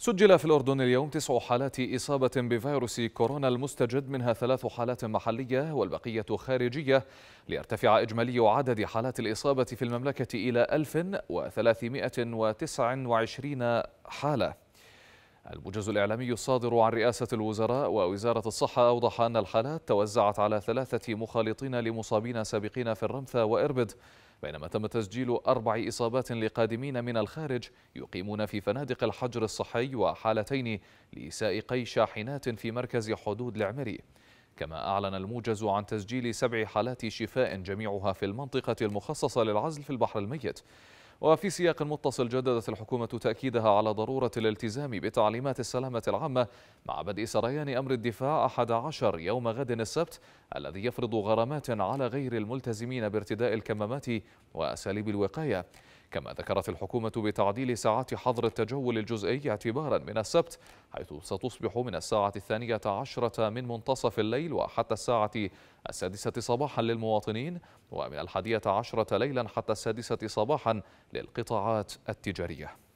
سجل في الأردن اليوم تسع حالات إصابة بفيروس كورونا المستجد منها ثلاث حالات محلية والبقية خارجية ليرتفع إجمالي عدد حالات الإصابة في المملكة إلى 1329 حالة الموجز الإعلامي الصادر عن رئاسة الوزراء ووزارة الصحة أوضح أن الحالات توزعت على ثلاثة مخالطين لمصابين سابقين في الرمثة وإربد بينما تم تسجيل أربع إصابات لقادمين من الخارج يقيمون في فنادق الحجر الصحي وحالتين لسائقي شاحنات في مركز حدود العمري كما أعلن الموجز عن تسجيل سبع حالات شفاء جميعها في المنطقة المخصصة للعزل في البحر الميت وفي سياق متصل جددت الحكومة تأكيدها على ضرورة الالتزام بتعليمات السلامة العامة مع بدء سريان أمر الدفاع 11 يوم غد السبت الذي يفرض غرامات على غير الملتزمين بارتداء الكمامات وأساليب الوقاية كما ذكرت الحكومة بتعديل ساعات حظر التجول الجزئي اعتبارا من السبت حيث ستصبح من الساعة الثانية عشرة من منتصف الليل وحتى الساعة السادسة صباحا للمواطنين ومن الحادية عشرة ليلا حتى السادسة صباحا للقطاعات التجارية